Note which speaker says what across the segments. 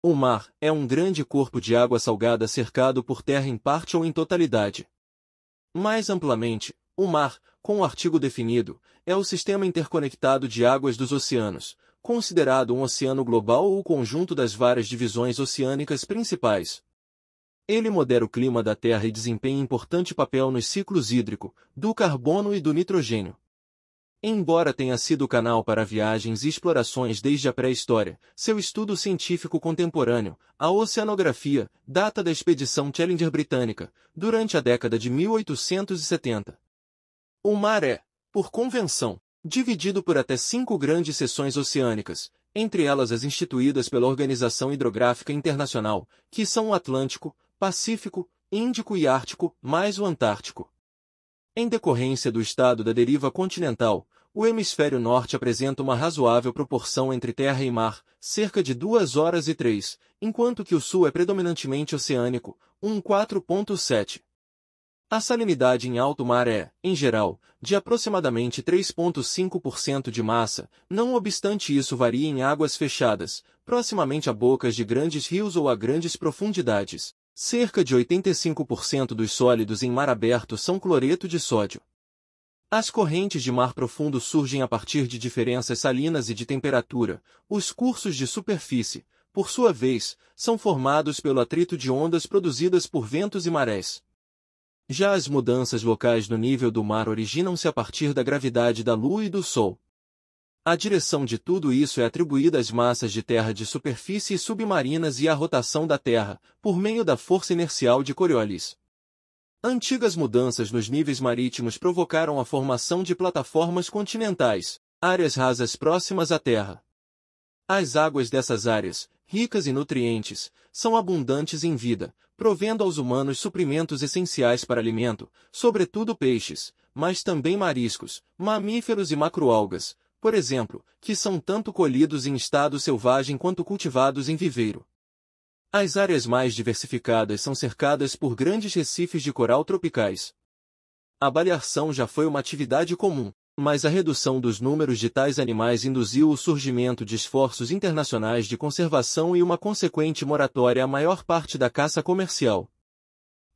Speaker 1: O mar é um grande corpo de água salgada cercado por terra em parte ou em totalidade. Mais amplamente, o mar, com o artigo definido, é o sistema interconectado de águas dos oceanos, considerado um oceano global ou o conjunto das várias divisões oceânicas principais. Ele modera o clima da Terra e desempenha importante papel nos ciclos hídrico, do carbono e do nitrogênio. Embora tenha sido canal para viagens e explorações desde a pré-história, seu estudo científico contemporâneo, a oceanografia, data da expedição Challenger britânica, durante a década de 1870. O mar é, por convenção, dividido por até cinco grandes seções oceânicas, entre elas as instituídas pela Organização Hidrográfica Internacional, que são o Atlântico, Pacífico, Índico e Ártico, mais o Antártico. Em decorrência do estado da deriva continental, o hemisfério norte apresenta uma razoável proporção entre terra e mar, cerca de 2 horas e 3, enquanto que o sul é predominantemente oceânico, 1,4.7. A salinidade em alto mar é, em geral, de aproximadamente 3,5% de massa, não obstante isso varia em águas fechadas, proximamente a bocas de grandes rios ou a grandes profundidades. Cerca de 85% dos sólidos em mar aberto são cloreto de sódio. As correntes de mar profundo surgem a partir de diferenças salinas e de temperatura. Os cursos de superfície, por sua vez, são formados pelo atrito de ondas produzidas por ventos e marés. Já as mudanças locais no nível do mar originam-se a partir da gravidade da Lua e do Sol. A direção de tudo isso é atribuída às massas de terra de superfície e submarinas e à rotação da Terra, por meio da força inercial de Coriolis. Antigas mudanças nos níveis marítimos provocaram a formação de plataformas continentais, áreas rasas próximas à Terra. As águas dessas áreas, ricas em nutrientes, são abundantes em vida, provendo aos humanos suprimentos essenciais para alimento, sobretudo peixes, mas também mariscos, mamíferos e macroalgas, por exemplo, que são tanto colhidos em estado selvagem quanto cultivados em viveiro. As áreas mais diversificadas são cercadas por grandes recifes de coral tropicais. A baleação já foi uma atividade comum, mas a redução dos números de tais animais induziu o surgimento de esforços internacionais de conservação e uma consequente moratória à maior parte da caça comercial.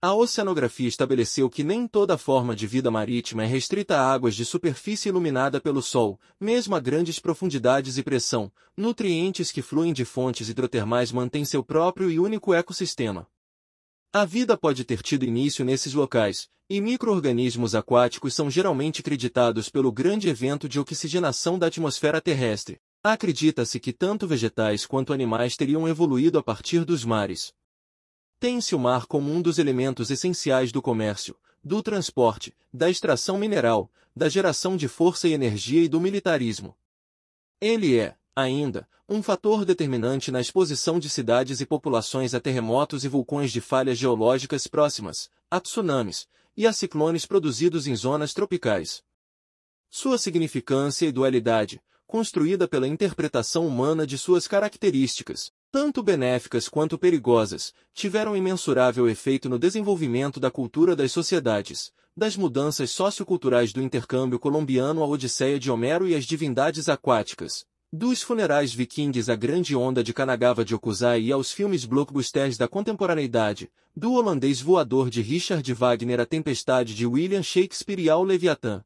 Speaker 1: A oceanografia estabeleceu que nem toda forma de vida marítima é restrita a águas de superfície iluminada pelo sol, mesmo a grandes profundidades e pressão, nutrientes que fluem de fontes hidrotermais mantêm seu próprio e único ecossistema. A vida pode ter tido início nesses locais, e microorganismos aquáticos são geralmente creditados pelo grande evento de oxigenação da atmosfera terrestre. Acredita-se que tanto vegetais quanto animais teriam evoluído a partir dos mares, tem-se o mar como um dos elementos essenciais do comércio, do transporte, da extração mineral, da geração de força e energia e do militarismo. Ele é, ainda, um fator determinante na exposição de cidades e populações a terremotos e vulcões de falhas geológicas próximas, a tsunamis, e a ciclones produzidos em zonas tropicais. Sua significância e dualidade, construída pela interpretação humana de suas características, tanto benéficas quanto perigosas, tiveram imensurável efeito no desenvolvimento da cultura das sociedades, das mudanças socioculturais do intercâmbio colombiano à Odisseia de Homero e às divindades aquáticas, dos funerais vikings à grande onda de Kanagawa de Okuzai e aos filmes blockbusters da contemporaneidade, do holandês voador de Richard Wagner à tempestade de William Shakespeare e ao Leviatã.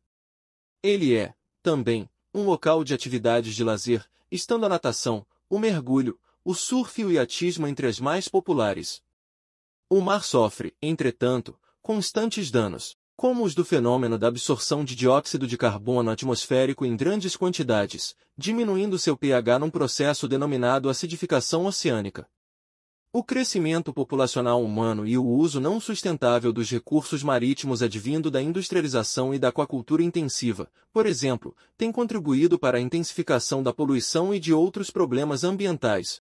Speaker 1: Ele é, também, um local de atividades de lazer, estando a natação, o mergulho, o surf e o iatismo entre as mais populares. O mar sofre, entretanto, constantes danos, como os do fenômeno da absorção de dióxido de carbono atmosférico em grandes quantidades, diminuindo seu pH num processo denominado acidificação oceânica. O crescimento populacional humano e o uso não sustentável dos recursos marítimos advindo da industrialização e da aquacultura intensiva, por exemplo, tem contribuído para a intensificação da poluição e de outros problemas ambientais,